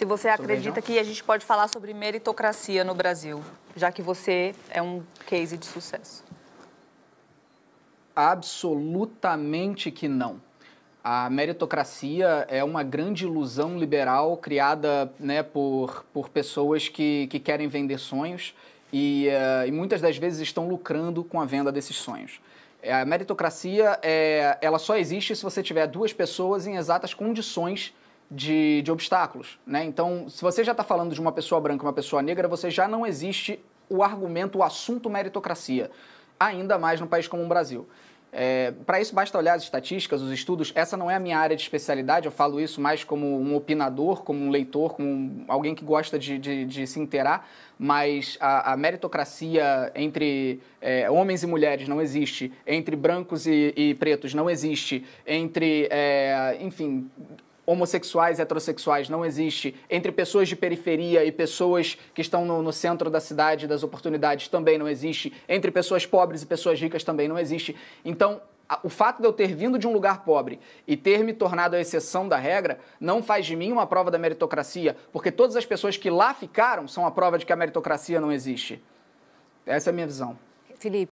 Se você acredita que a gente pode falar sobre meritocracia no Brasil, já que você é um case de sucesso. Absolutamente que não. A meritocracia é uma grande ilusão liberal criada né, por, por pessoas que, que querem vender sonhos e, uh, e muitas das vezes estão lucrando com a venda desses sonhos. Eh, a meritocracia é, ela só existe se você tiver duas pessoas em exatas condições de, de obstáculos. Né? Então, se você já está falando de uma pessoa branca e uma pessoa negra, você já não existe o argumento, o assunto meritocracia, ainda mais num país como o Brasil. É, Para isso, basta olhar as estatísticas, os estudos. Essa não é a minha área de especialidade, eu falo isso mais como um opinador, como um leitor, como um, alguém que gosta de, de, de, se inteirar, mas a, a meritocracia entre é, homens e mulheres não existe, entre brancos e, e pretos não existe, entre, é, enfim, homossexuais, heterossexuais, não existe. Entre pessoas de periferia e pessoas que estão no, no centro da cidade, das oportunidades, também não existe. Entre pessoas pobres e pessoas ricas, também não existe. Então, o fato de eu ter vindo de um lugar pobre e ter me tornado a exceção da regra não faz de mim uma prova da meritocracia, porque todas as pessoas que lá ficaram são a prova de que a meritocracia não existe. Essa é a minha visão. Felipe.